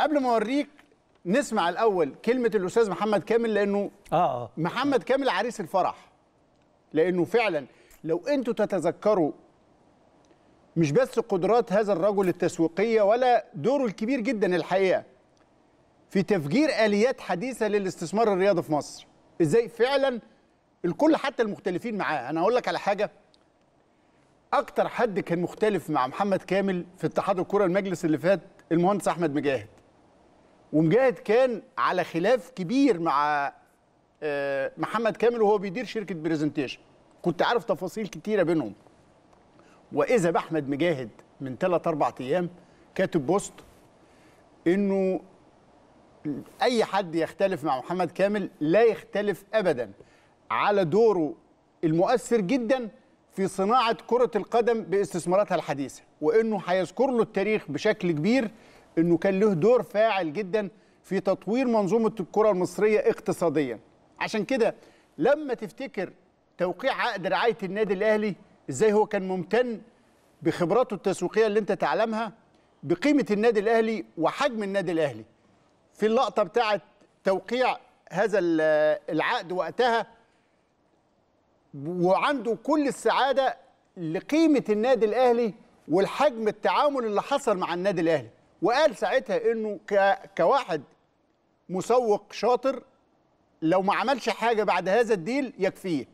قبل ما اوريك نسمع الاول كلمه الاستاذ محمد كامل لانه اه اه محمد كامل عريس الفرح لانه فعلا لو انتوا تتذكروا مش بس قدرات هذا الرجل التسويقيه ولا دوره الكبير جدا الحقيقه في تفجير اليات حديثه للاستثمار الرياضي في مصر ازاي فعلا الكل حتى المختلفين معاه انا هقول لك على حاجه اكتر حد كان مختلف مع محمد كامل في اتحاد الكره المجلس اللي فات المهندس احمد مجاهد ومجاهد كان على خلاف كبير مع آه، محمد كامل وهو بيدير شركه برزنتيشن كنت عارف تفاصيل كتيره بينهم واذا باحمد مجاهد من 3 اربع ايام كاتب بوست انه اي حد يختلف مع محمد كامل لا يختلف ابدا على دوره المؤثر جدا في صناعه كره القدم باستثماراتها الحديثه وانه هيذكر له التاريخ بشكل كبير انه كان له دور فاعل جدا في تطوير منظومه الكره المصريه اقتصاديا عشان كده لما تفتكر توقيع عقد رعايه النادي الاهلي ازاي هو كان ممتن بخبراته التسويقيه اللي انت تعلمها بقيمه النادي الاهلي وحجم النادي الاهلي في اللقطه بتاعه توقيع هذا العقد وقتها وعنده كل السعاده لقيمه النادي الاهلي والحجم التعامل اللي حصل مع النادي الاهلي وقال ساعتها انه كواحد مسوق شاطر لو ما عملش حاجه بعد هذا الديل يكفيه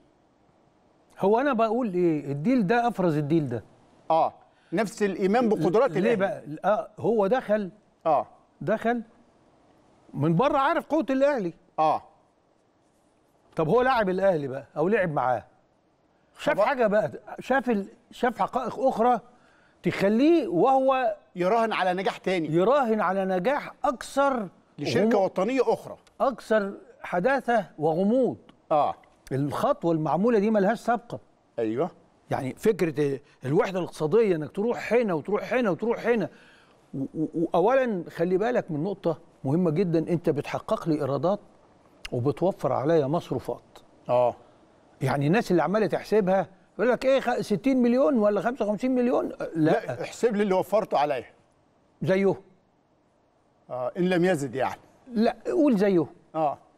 هو انا بقول ايه الديل ده افرز الديل ده اه نفس الايمان بقدرات ليه بقى آه هو دخل اه دخل من بره عارف قوه الاهلي اه طب هو لاعب الاهلي بقى او لعب معاه شاف حاجه بقى شاف ال... شاف حقائق اخرى تخليه وهو يراهن على نجاح تاني يراهن على نجاح اكثر لشركه غمو... وطنيه اخرى اكثر حداثه وغموض اه الخطوه المعموله دي ملهاش سابقه ايوه يعني فكره الوحده الاقتصاديه انك تروح هنا وتروح هنا وتروح هنا واولا خلي بالك من نقطه مهمه جدا انت بتحقق لي ايرادات وبتوفر عليا مصروفات اه يعني الناس اللي عماله تحسبها يقول لك ايه 60 مليون ولا 55 مليون أه، لا, لا احسب لي اللي وفرته عليا زيه آه ان لم يزد يعني لا قول زيه اه